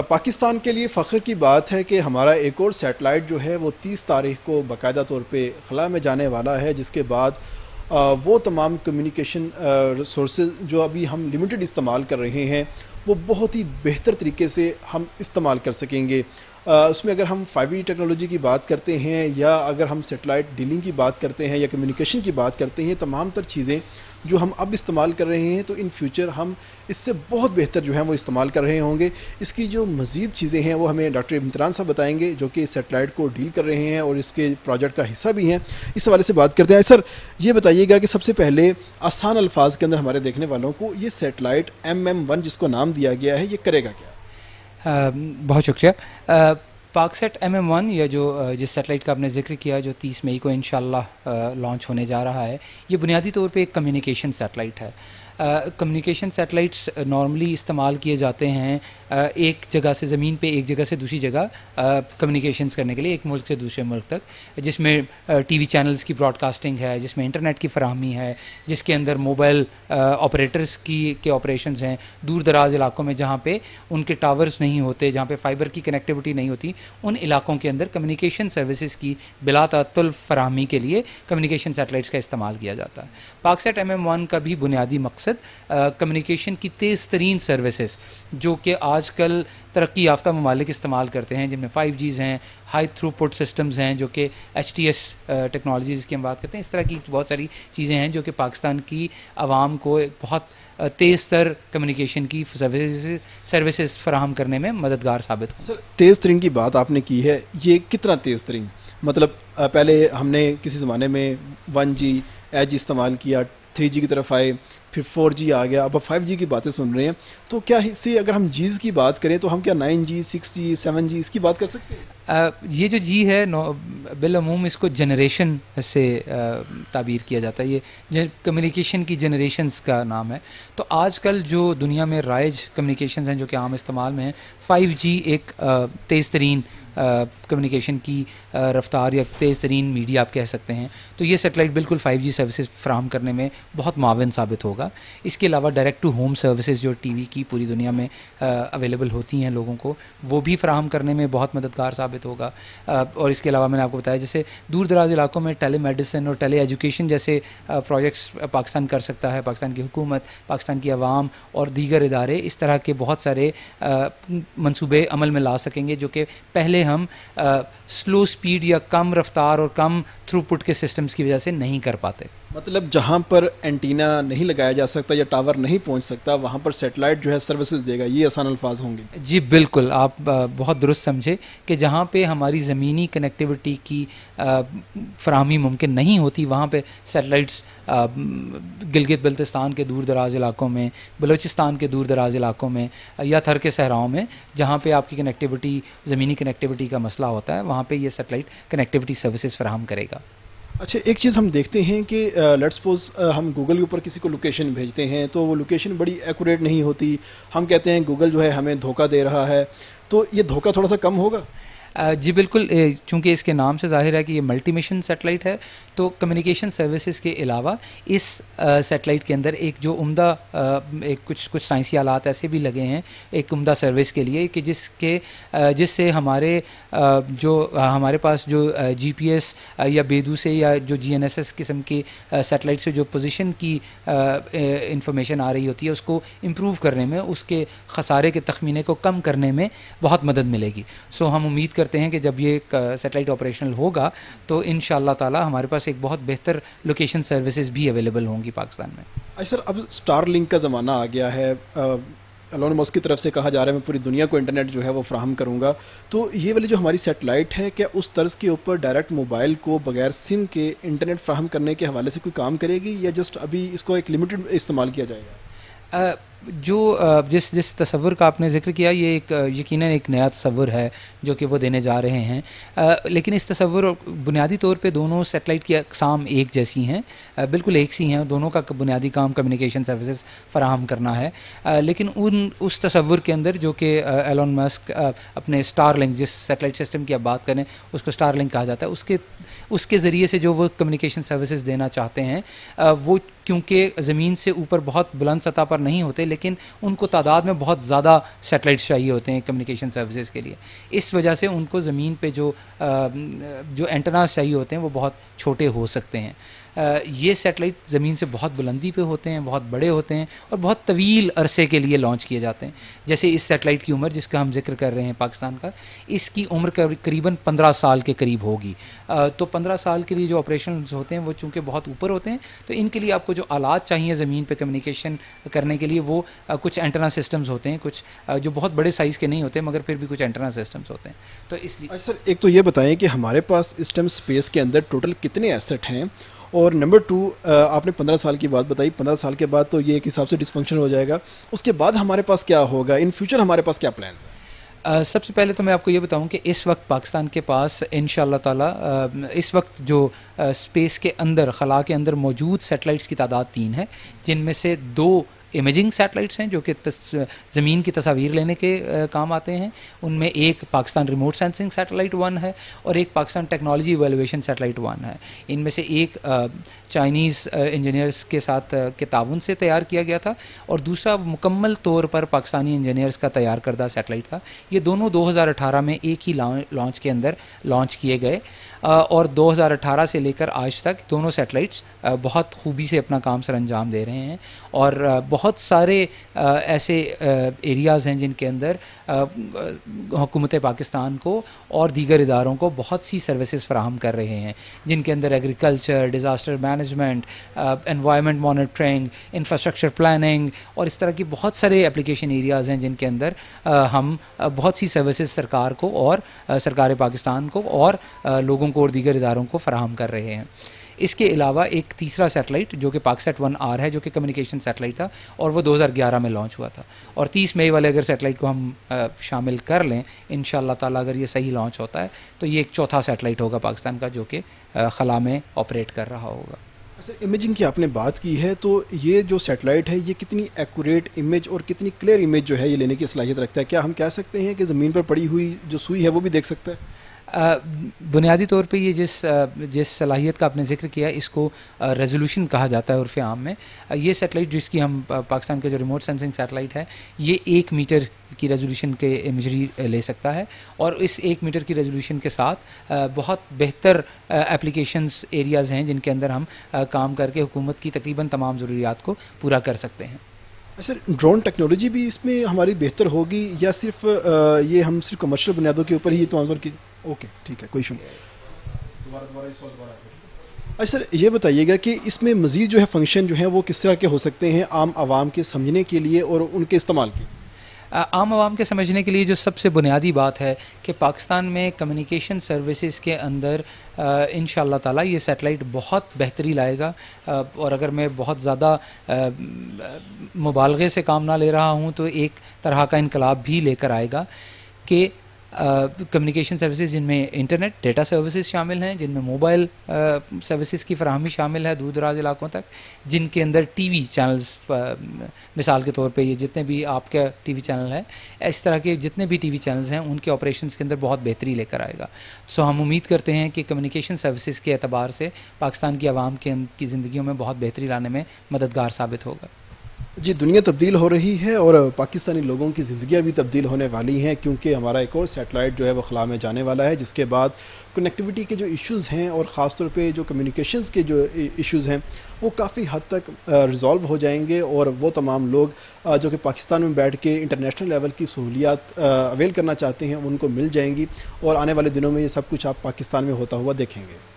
पाकिस्तान के लिए फ़ख्र की बात है कि हमारा एक और सेटेलाइट जो है वो 30 तारीख को बाकायदा तौर पे खला में जाने वाला है जिसके बाद वो तमाम कम्युनिकेशन रिसोर्स जो अभी हम लिमिटेड इस्तेमाल कर रहे हैं वो बहुत ही बेहतर तरीके से हम इस्तेमाल कर सकेंगे उसमें अगर हम फाइव टेक्नोलॉजी की बात करते हैं या अगर हम सेटेलाइट डीलिंग की बात करते हैं या कम्युनिकेशन की बात करते हैं तमाम तर चीज़ें जो हम अब इस्तेमाल कर रहे हैं तो इन फ्यूचर हम इससे बहुत बेहतर जो है वो इस्तेमाल कर रहे होंगे इसकी जो मज़ीद चीज़ें हैं वो हमें डॉक्टर इमतरान साहब बताएंगे जो कि सेटेलाइट को डील कर रहे हैं और इसके प्रोजेक्ट का हिस्सा भी हैं इस हवाले से बात करते हैं सर ये बताइएगा कि सबसे पहले आसान अल्फाज के अंदर हमारे देखने वालों को ये सेटेलाइट एम एम वन जिसको नाम दिया गया है ये करेगा क्या बहुत शुक्रिया पाकसेट एम एम वन या जो जिस सेटेलाइट का आपने जिक्र किया जो 30 मई को इन लॉन्च होने जा रहा है ये बुनियादी तौर पे एक कम्युनिकेशन सेटेलाइट है कम्युनिकेशन सैटेलाइट्स नॉर्मली इस्तेमाल किए जाते हैं एक जगह से ज़मीन पे एक जगह से दूसरी जगह कम्युनिकेशंस करने के लिए एक मुल्क से दूसरे मुल्क तक जिसमें टीवी चैनल्स की ब्रॉडकास्टिंग है जिसमें इंटरनेट की फरहमी है जिसके अंदर मोबाइल ऑपरेटर्स की के ऑपरेशन हैं दूर दराज इलाकों में जहाँ पर उनके टावर्स नहीं होते जहाँ पर फाइबर की कनेक्टिविटी नहीं होती उन इलाकों के अंदर कम्युनिकेशन सर्विसज़ की बिला तत्ल फरहमी के लिए कम्युनिकेशन सैटेलाइट्स का इस्तेमाल किया जाता है पाकसेट एम एम वन का भी बुनियादी मकसद मकसद कम्युनिकेशन की तेज़ तरीन सर्विसेज जो कि आज कल तरक्की याफ्ता ममालिक इस्तेमाल करते हैं जिनमें फ़ाइव जीज़ हैं हाई थ्रूपुट सिस्टम्स हैं जो कि एच टी एस टेक्नोलॉजी जिसकी हम बात करते हैं इस तरह की बहुत सारी चीज़ें हैं जो कि पाकिस्तान की आवाम को एक बहुत तेज़ तर कम्युनिकेशन की सर्विस फ्राहम करने में मददगार साबित हो सर तेज़ तरीन की बात आपने की है ये कितना तेज़ तरीन मतलब पहले हमने किसी ज़माने में वन जी एच इस्तेमाल किया थ्री जी की तरफ आए फिर फोर जी आ गया अब फाइव जी की बातें सुन रहे हैं तो क्या इससे अगर हम जीज़ की बात करें तो हम क्या nine G six G seven G इसकी बात कर सकते हैं ये जो जी है बिलूम इसको जनरेशन से ताबीर किया जाता है ये कम्युनिकेशन की जनरेशन्स का नाम है तो आजकल जो दुनिया में राइज कम्युनिकेशन हैं जो कि आम इस्तेमाल में हैं फाइव जी एक तेज़ तरीन कम्युनिकेशन की रफ्तार या तेज़ तरीन मीडिया आप कह सकते हैं तो ये सेटेलाइट बिल्कुल फाइव जी सर्विसज फ्राहम करने में बहुत मावन साबित होगा इसके अलावा डायरेक्ट टू होम सर्विसेज जो टी वी की पूरी दुनिया में अवेलेबल होती हैं लोगों को वो भी फ्राहम करने में बहुत मददगार साबित होगा और इसके अलावा मैंने आपको बताया जैसे दूर दराज इलाकों में टेली मेडिसिन और टेली एजुकेशन जैसे प्रोजेक्ट्स पाकिस्तान कर सकता है पाकिस्तान की हुकूमत पाकिस्तान की आवाम और दीगर इदारे इस तरह के बहुत सारे मनसूबे अमल में ला सकेंगे जो कि पहले हम स्लो स्पीड या कम रफ्तार और कम थ्रूपुट के सिस्टम्स की वजह से नहीं कर पाते मतलब जहाँ पर एंटीना नहीं लगाया जा सकता या टावर नहीं पहुँच सकता वहाँ पर सेटेलाइट जो है सर्विसेज देगा ये आसान अल्फाज होंगे जी बिल्कुल आप बहुत दुरुस्त समझे कि जहाँ पे हमारी ज़मीनी कनेक्टिविटी की फ्राहमी मुमकिन नहीं होती वहाँ पे सेटेलाइट्स गिलगित बल्तिस्तान के दूर दराज इलाकों में बलोचिस्तान के दूर दराज इलाकों में या थर के सहराओं में जहाँ पर आपकी कनेक्टिविटी ज़मीनी कनेक्टिविटी का मसला होता है वहाँ पर यह सेटेलाइट कनेक्टिविटी सर्विसज़ फ्राहम करेगा अच्छा एक चीज़ हम देखते हैं कि लेट्स सपोज हम गूगल के ऊपर किसी को लोकेशन भेजते हैं तो वो लोकेशन बड़ी एक्यूरेट नहीं होती हम कहते हैं गूगल जो है हमें धोखा दे रहा है तो ये धोखा थोड़ा सा कम होगा जी बिल्कुल चूँकि इसके नाम से जाहिर है कि ये मल्टी मिशन सेटेलाइट है तो कम्युनिकेशन सर्विसेज के अलावा इस सेटेलाइट के अंदर एक जो उम्दा एक कुछ कुछ साइंसी आलात ऐसे भी लगे हैं एक उम्दा सर्विस के लिए कि जिसके जिससे हमारे जो हमारे पास जो जीपीएस या बेदू से या जो जीएनएसएस किस्म की सेटेलाइट से जो पोजीशन की इंफॉर्मेशन आ रही होती है उसको इम्प्रूव करने में उसके खसारे के तखमीने को कम करने में बहुत मदद मिलेगी सो हम उम्मीद कर करते हैं कि जब ये सेटेलाइट ऑपरेशनल होगा तो इन ताला हमारे पास एक बहुत बेहतर लोकेशन सर्विसेज भी अवेलेबल होंगी पाकिस्तान में सर अब स्टार लिंक का ज़माना आ गया है अलोन मस्क की तरफ से कहा जा रहा है मैं पूरी दुनिया को इंटरनेट जो है वो फ्राहम करूँगा तो ये वाली जो हमारी सेटेलाइट है क्या उस तर्ज के ऊपर डायरेक्ट मोबाइल को बगैर सिम के इंटरनेट फ्राहम करने के हवाले से कोई काम करेगी या जस्ट अभी इसको एक लिमिटेड इस्तेमाल किया जाएगा जो जिस जिस तस्वुर का आपने जिक्र किया ये एक यकीन एक नया तस्वुर है जो कि वो देने जा रहे हैं आ, लेकिन इस तस्वुर बुनियादी तौर पे दोनों सेटेलाइट की अकसाम एक जैसी हैं बिल्कुल एक सी हैं दोनों का बुनियादी काम कम्युनिकेशन सर्विसेज फ़राहम करना है आ, लेकिन उन उस तस्वुर के अंदर जो कि एलोन मस्क आ, अपने स्टार लिंक जिस सेटेलाइट सिस्टम की आप बात करें उसको स्टार लिंक कहा जाता है उसके उसके ज़रिए से जो वो कम्युनिकेशन सर्विसेज देना चाहते हैं वो क्योंकि ज़मीन से ऊपर बहुत बुलंद सतह पर नहीं होते लेकिन उनको तादाद में बहुत ज़्यादा सेटेलाइट्स चाहिए होते हैं कम्युनिकेशन सर्विसेज के लिए इस वजह से उनको ज़मीन पे जो जो एंटनास चाहिए होते हैं वो बहुत छोटे हो सकते हैं ये सेटेलाइट ज़मीन से बहुत बुलंदी पे होते हैं बहुत बड़े होते हैं और बहुत तवील अरसे के लिए लॉन्च किए जाते हैं जैसे इस सेटेलाइट की उम्र जिसका हम जिक्र कर रहे हैं पाकिस्तान का इसकी उम्र करीबन पंद्रह साल के करीब होगी तो पंद्रह साल के लिए जो ऑपरेशन होते हैं वो चूँकि बहुत ऊपर होते हैं तो इनके लिए आपको आपको जो आलात चाहिए ज़मीन पर कम्युनिकेशन करने के लिए वो कुछ एंटना सिस्टम्स होते हैं कुछ जो बहुत बड़े साइज़ के नहीं होते मगर फिर भी कुछ एंटना सिस्टम्स होते हैं तो इसलिए अच्छा, सर एक तो ये बताएं कि हमारे पास इस टाइम स्पेस के अंदर टोटल कितने एसेट हैं और नंबर टू आपने पंद्रह साल की बात बताई पंद्रह साल के बाद तो ये एक हिसाब से डिसफंक्शन हो जाएगा उसके बाद हमारे पास क्या होगा इन फ्यूचर हमारे पास क्या प्लान है सबसे पहले तो मैं आपको ये बताऊं कि इस वक्त पाकिस्तान के पास इन ताला इस वक्त जो स्पेस के अंदर खला के अंदर मौजूद सेटेलाइट्स की तादाद तीन है जिनमें से दो इमेजिंग सैटेलाइट्स हैं जो कि ज़मीन की तस्वीर लेने के काम आते हैं उनमें एक Pakistan remote sensing satellite one है और एक Pakistan technology evaluation satellite one है इनमें से एक चाइनीज़ इंजीनियर्स के साथ के ताउन से तैयार किया गया था और दूसरा मुकम्मल तौर पर पाकिस्तानी इंजीनियर्स का तैयार करदा सैटेलाइट था ये दोनों 2018 में एक ही लॉन्च के अंदर लॉन्च किए गए और 2018 से लेकर आज तक दोनों सैटेलाइट्स बहुत खूबी से अपना काम सर अंजाम दे रहे हैं और बहुत बहुत सारे ऐसे एरियाज़ हैं जिनके अंदर हुकूमत पाकिस्तान को और दीगर इदारों को बहुत सी सर्विसेज फ्राहम कर रहे हैं जिनके अंदर agriculture disaster management environment monitoring infrastructure planning और इस तरह की बहुत सारे एप्लीकेशन एरियाज़ हैं जिनके अंदर हम बहुत सी सर्विसज़ सरकार को और सरकार पाकिस्तान को और लोगों को और दीगर इदारों को फ्राहम कर रहे हैं इसके अलावा एक तीसरा सैटेलाइट जो कि पाकसेट वन आर है जो कि कम्युनिकेशन सैटेलाइट था और वो 2011 में लॉन्च हुआ था और 30 मई वाले अगर सैटेलाइट को हम आ, शामिल कर लें इन ताला अगर ये सही लॉन्च होता है तो ये एक चौथा सैटेलाइट होगा पाकिस्तान का जो कि खला में ऑपरेट कर रहा होगा सर अच्छा, इमेजिंग की आपने बात की है तो ये जो सैटेलाइट है ये कितनी एक्यूरेट इमेज और कितनी क्लियर इमेज जो है ये लेने की सलाहियत रखता है क्या हम कह सकते हैं कि ज़मीन पर पड़ी हुई जो सुई है वो भी देख सकता है बुनियादी तौर पे ये जिस जिस सलाहियत का आपने जिक्र किया इसको रेजोल्यूशन कहा जाता है उर्फ आम में ये सेटेलाइट जिसकी हम पाकिस्तान के जो रिमोट सेंसिंग सेटेलाइट है ये एक मीटर की रेजोल्यूशन के इमेजरी ले सकता है और इस एक मीटर की रेजोल्यूशन के साथ बहुत बेहतर एप्लीकेशंस एरियाज़ हैं जिनके अंदर हम काम करके हुकूमत की तकरीबन तमाम ज़रूरियात को पूरा कर सकते हैं सर ड्रोन टेक्नोलॉजी भी इसमें हमारी बेहतर होगी या सिर्फ ये हम सिर्फ कमर्शियल बुनियादों के ऊपर ही तमाम ओके ठीक है कोई इशू नहीं अच्छा सर ये बताइएगा कि इसमें मज़ीद जो है फंक्शन जो है वो किस तरह के हो सकते हैं आम आवाम के समझने के लिए और उनके इस्तेमाल के आम आवाम के समझने के लिए जो सबसे बुनियादी बात है कि पाकिस्तान में कम्युनिकेशन सर्विसेज के अंदर इन ताला ये सैटेलाइट बहुत बेहतरी लाएगा और अगर मैं बहुत ज़्यादा मुबालगे से काम ना ले रहा हूँ तो एक तरह का इनकलाब भी लेकर आएगा कि कम्युनिकेशन सर्विसेज जिनमें इंटरनेट डेटा सर्विसेज शामिल हैं जिनमें मोबाइल सर्विसेज की फरहमी शामिल है दूर दराज इलाकों तक जिनके अंदर टीवी चैनल्स मिसाल के तौर पे ये जितने भी टी टीवी चैनल हैं इस तरह के जितने भी टीवी चैनल्स हैं उनके ऑपरेशन के अंदर बहुत बेहतरी लेकर आएगा सो हम उम्मीद करते हैं कि कम्युनिकेशन सर्विसेज के अतबार से पाकिस्तान की आवाम के की ज़िंदगी में बहुत बेहतरी लाने में मददगार साबित होगा जी दुनिया तब्दील हो रही है और पाकिस्तानी लोगों की ज़िंदियाँ भी तब्दील होने वाली हैं क्योंकि हमारा एक और सेटेलाइट जो है वो खला में जाने वाला है जिसके बाद कनेक्टिविटी के जो इश्यूज़ हैं और ख़ास तौर पे जो कम्युनिकेशंस के जो इश्यूज़ हैं वो काफ़ी हद तक रिज़ॉल्व हो जाएंगे और वो तमाम लोग जो कि पाकिस्तान में बैठ के इंटरनेशनल लेवल की सहूलियात अवेल करना चाहते हैं उनको मिल जाएंगी और आने वाले दिनों में ये सब कुछ आप पाकिस्तान में होता हुआ देखेंगे